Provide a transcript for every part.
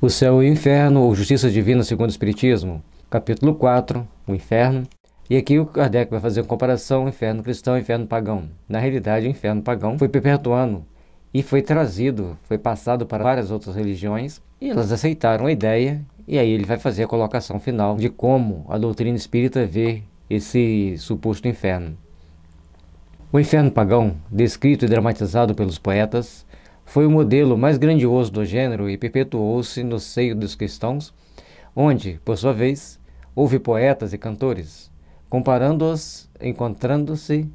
O Céu e o Inferno, ou Justiça Divina segundo o Espiritismo, capítulo 4, o Inferno. E aqui o Kardec vai fazer uma comparação inferno cristão e inferno pagão. Na realidade, o inferno pagão foi perpetuando e foi trazido, foi passado para várias outras religiões e elas aceitaram a ideia. E aí ele vai fazer a colocação final de como a doutrina espírita vê esse suposto inferno. O inferno pagão, descrito e dramatizado pelos poetas, foi o modelo mais grandioso do gênero e perpetuou-se no seio dos cristãos, onde, por sua vez, houve poetas e cantores, comparando-os, encontrando-se,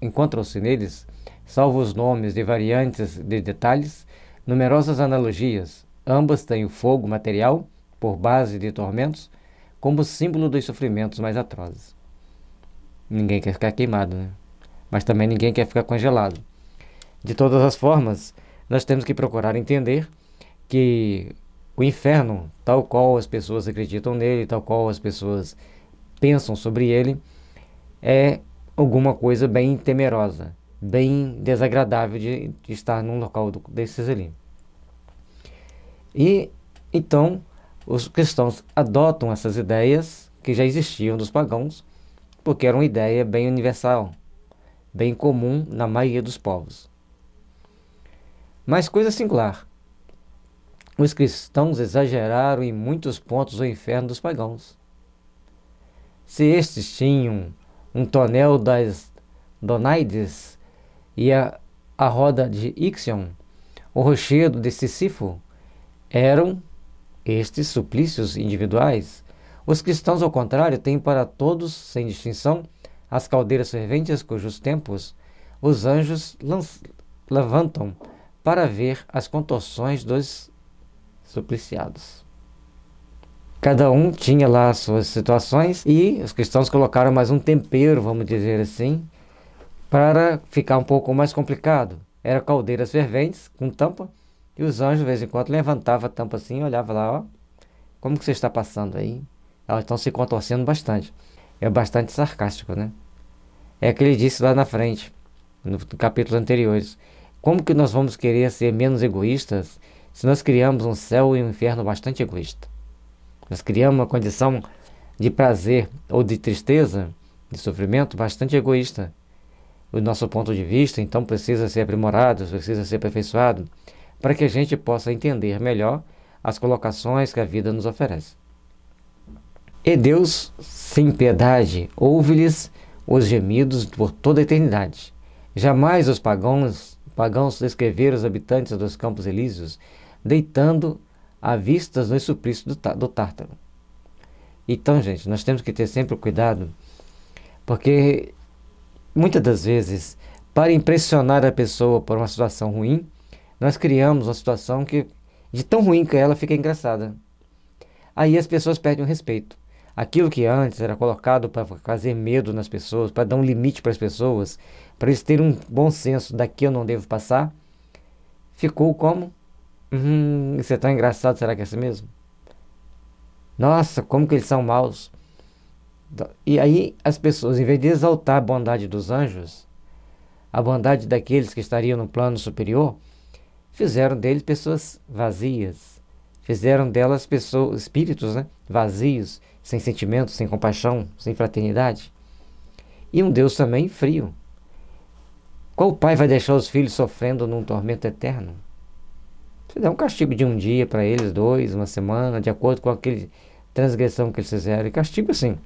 encontram-se neles, salvo os nomes de variantes de detalhes, numerosas analogias. Ambas têm o fogo material, por base de tormentos, como símbolo dos sofrimentos mais atrozes. Ninguém quer ficar queimado, né? Mas também ninguém quer ficar congelado. De todas as formas, nós temos que procurar entender que o inferno, tal qual as pessoas acreditam nele, tal qual as pessoas pensam sobre ele, é alguma coisa bem temerosa, bem desagradável de, de estar num local do, desses ali. E então os cristãos adotam essas ideias que já existiam dos pagãos, porque era uma ideia bem universal, bem comum na maioria dos povos. Mas coisa singular. Os cristãos exageraram em muitos pontos o inferno dos pagãos. Se estes tinham um tonel das Donaides e a, a roda de Ixion, o rochedo de Sisifo, eram estes suplícios individuais. Os cristãos, ao contrário, têm para todos, sem distinção, as caldeiras ferventes cujos tempos os anjos levantam para ver as contorções dos supliciados. Cada um tinha lá suas situações e os cristãos colocaram mais um tempero, vamos dizer assim, para ficar um pouco mais complicado. Era caldeiras ferventes com tampa e os anjos de vez em quando levantavam a tampa assim e olhavam lá, ó, como que você está passando aí? Elas estão se contorcendo bastante. É bastante sarcástico, né? É o que ele disse lá na frente, no capítulo anteriores. Como que nós vamos querer ser menos egoístas se nós criamos um céu e um inferno bastante egoísta? Nós criamos uma condição de prazer ou de tristeza, de sofrimento bastante egoísta. O nosso ponto de vista então precisa ser aprimorado, precisa ser aperfeiçoado, para que a gente possa entender melhor as colocações que a vida nos oferece. E Deus, sem piedade, ouve-lhes os gemidos por toda a eternidade. Jamais os pagãos pagãos descreveram os habitantes dos campos elíseos deitando à vista no suplícios do, tá-, do Tártaro. Então, gente, nós temos que ter sempre cuidado, porque muitas das vezes, para impressionar a pessoa por uma situação ruim, nós criamos uma situação que, de tão ruim que ela, fica engraçada. Aí as pessoas perdem o respeito. Aquilo que antes era colocado para fazer medo nas pessoas, para dar um limite para as pessoas, para eles terem um bom senso daqui eu não devo passar, ficou como? Hum, isso é tão engraçado, será que é assim mesmo? Nossa, como que eles são maus. E aí as pessoas, em vez de exaltar a bondade dos anjos, a bondade daqueles que estariam no plano superior, fizeram deles pessoas vazias, fizeram delas pessoas, espíritos né, vazios, sem sentimento, sem compaixão, sem fraternidade. E um Deus também frio. Qual pai vai deixar os filhos sofrendo num tormento eterno? Você dá um castigo de um dia para eles, dois, uma semana, de acordo com aquela transgressão que eles fizeram. E castigo assim.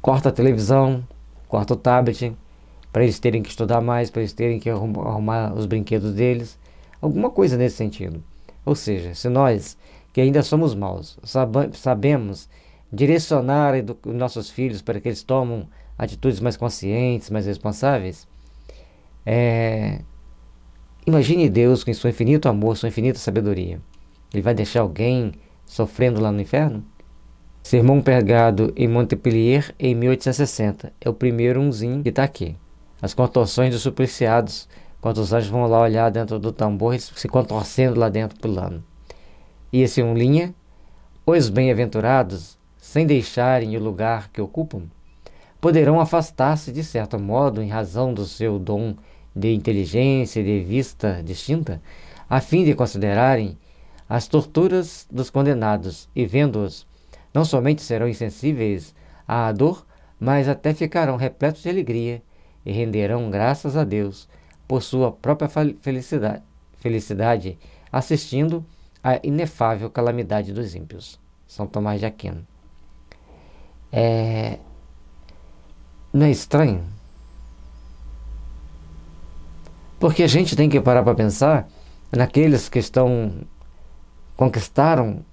Corta a televisão, corta o tablet, para eles terem que estudar mais, para eles terem que arrumar os brinquedos deles. Alguma coisa nesse sentido. Ou seja, se nós que ainda somos maus. Sabemos direcionar nossos filhos para que eles tomem atitudes mais conscientes, mais responsáveis. É... Imagine Deus com seu infinito amor, sua infinita sabedoria. Ele vai deixar alguém sofrendo lá no inferno? Sermão pregado em Montpellier em 1860. É o primeiro umzinho que está aqui. As contorções dos supliciados. Quando os anjos vão lá olhar dentro do tambor, se contorcendo lá dentro pulando e esse assim um linha, os bem-aventurados, sem deixarem o lugar que ocupam, poderão afastar-se de certo modo em razão do seu dom de inteligência e de vista distinta, a fim de considerarem as torturas dos condenados e vendo-os, não somente serão insensíveis à dor, mas até ficarão repletos de alegria e renderão graças a Deus por sua própria felicidade, felicidade assistindo a inefável calamidade dos ímpios. São Tomás de Aquino. É... Não é estranho? Porque a gente tem que parar para pensar naqueles que estão conquistaram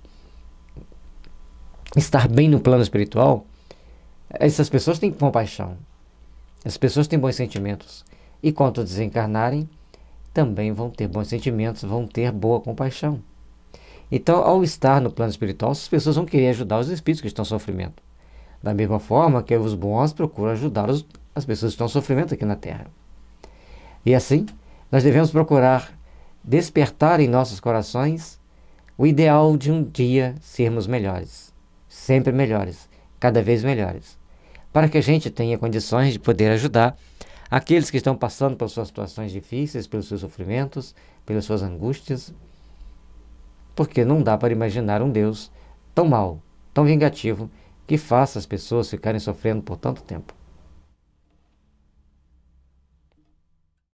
estar bem no plano espiritual. Essas pessoas têm compaixão. As pessoas têm bons sentimentos. E quando desencarnarem, também vão ter bons sentimentos, vão ter boa compaixão. Então, ao estar no plano espiritual, as pessoas vão querer ajudar os espíritos que estão em sofrimento. Da mesma forma que os bons procuram ajudar os, as pessoas que estão em sofrimento aqui na Terra. E assim, nós devemos procurar despertar em nossos corações o ideal de um dia sermos melhores, sempre melhores, cada vez melhores, para que a gente tenha condições de poder ajudar aqueles que estão passando pelas suas situações difíceis, pelos seus sofrimentos, pelas suas angústias porque não dá para imaginar um Deus tão mau, tão vingativo, que faça as pessoas ficarem sofrendo por tanto tempo.